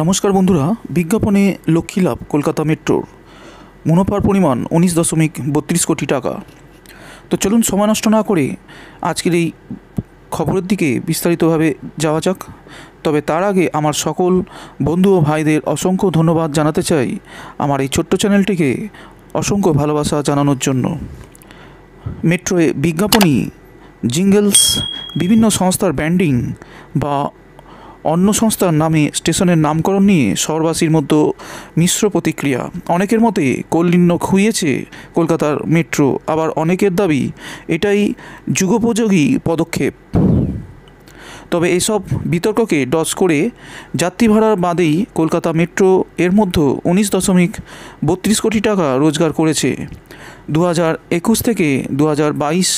নমস্কার বন্ধুরা বিজ্ঞাপনে লক্ষ্মী লাভ কলকাতা মেট্রোর মুনাফার পরিমাণ উনিশ দশমিক বত্রিশ কোটি টাকা তো চলুন সময় নষ্ট না করে আজকের এই খবরের দিকে বিস্তারিতভাবে যাওয়া যাক তবে তার আগে আমার সকল বন্ধু ও ভাইদের অসংখ্য ধন্যবাদ জানাতে চাই আমার এই ছোট্ট চ্যানেলটিকে অসংখ্য ভালোবাসা জানানোর জন্য মেট্রোয়ে বিজ্ঞাপনী জিঙ্গেলস বিভিন্ন সংস্থার ব্র্যান্ডিং বা অন্য সংস্থার নামে স্টেশনের নামকরণ নিয়ে শহরবাসীর মধ্যে মিশ্র প্রতিক্রিয়া অনেকের মতে কলিন্য খুইয়েছে কলকাতার মেট্রো আবার অনেকের দাবি এটাই যুগোপযোগী পদক্ষেপ তবে এসব বিতর্ককে ডস করে যাত্রী ভাড়ার বাদেই কলকাতা মেট্রো এর মধ্যে উনিশ দশমিক বত্রিশ কোটি টাকা রোজগার করেছে দু হাজার একুশ থেকে দু হাজার বাইশ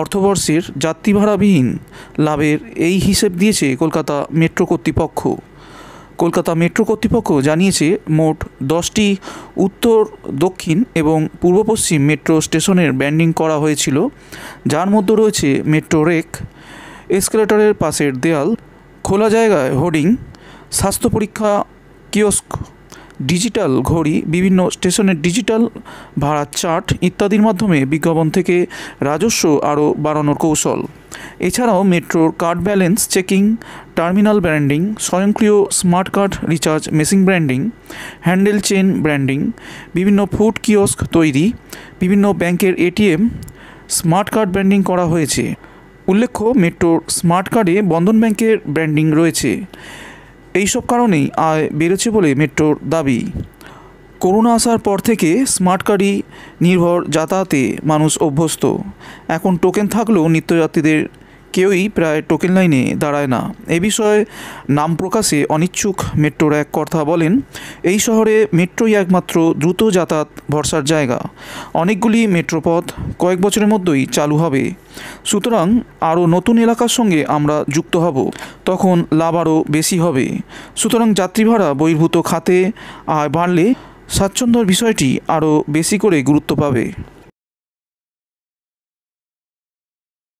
অর্থবর্ষের যাত্রী ভাড়াবিহীন লাভের এই হিসেব দিয়েছে কলকাতা মেট্রো কর্তৃপক্ষ কলকাতা মেট্রো কর্তৃপক্ষ জানিয়েছে মোট দশটি উত্তর দক্ষিণ এবং পূর্ব পশ্চিম মেট্রো স্টেশনের ব্যান্ডিং করা হয়েছিল যার মধ্যে রয়েছে মেট্রো রেক এসকেলেটরের পাশের দেয়াল খোলা জায়গায় হোর্ডিং স্বাস্থ্য পরীক্ষা কিয়স্ক ডিজিটাল ঘড়ি বিভিন্ন স্টেশনের ডিজিটাল ভাড়া চার্ট ইত্যাদির মাধ্যমে বিজ্ঞাপন থেকে রাজস্ব আরও বাড়ানোর কৌশল এছাড়াও মেট্রোর card balance checking terminal branding স্বয়ংক্রিয় smart card recharge machine branding handle chain branding বিভিন্ন ফুড কিয়স্ক তৈরি বিভিন্ন ব্যাংকের এটিএম স্মার্ট কার্ড ব্র্যান্ডিং করা হয়েছে উল্লেখ্য মেট্রোর স্মার্ট কার্ডে বন্ধন ব্যাংকের ব্র্যান্ডিং রয়েছে এইসব কারণেই আয় বেড়েছে বলে মেট্রোর দাবি করোনা আসার পর থেকে স্মার্ট কার্ডই নির্ভর যাতায়াতে মানুষ অভ্যস্ত এখন টোকেন থাকলেও নিত্যযাত্রীদের কেউই প্রায় টোকেন লাইনে দাঁড়ায় না এ বিষয়ে নাম প্রকাশে অনিচ্ছুক মেট্রোর এক কর্তা বলেন এই শহরে মেট্রোই একমাত্র দ্রুত যাতায়াত ভরসার জায়গা অনেকগুলি মেট্রো পথ কয়েক বছরের মধ্যেই চালু হবে সুতরাং আরও নতুন এলাকার সঙ্গে আমরা যুক্ত হব তখন লাভ আরও বেশি হবে সুতরাং যাত্রী ভাড়া বহির্ভূত খাতে আয় বাড়লে স্বাচ্ছন্দ্যর বিষয়টি আরও বেশি করে গুরুত্ব পাবে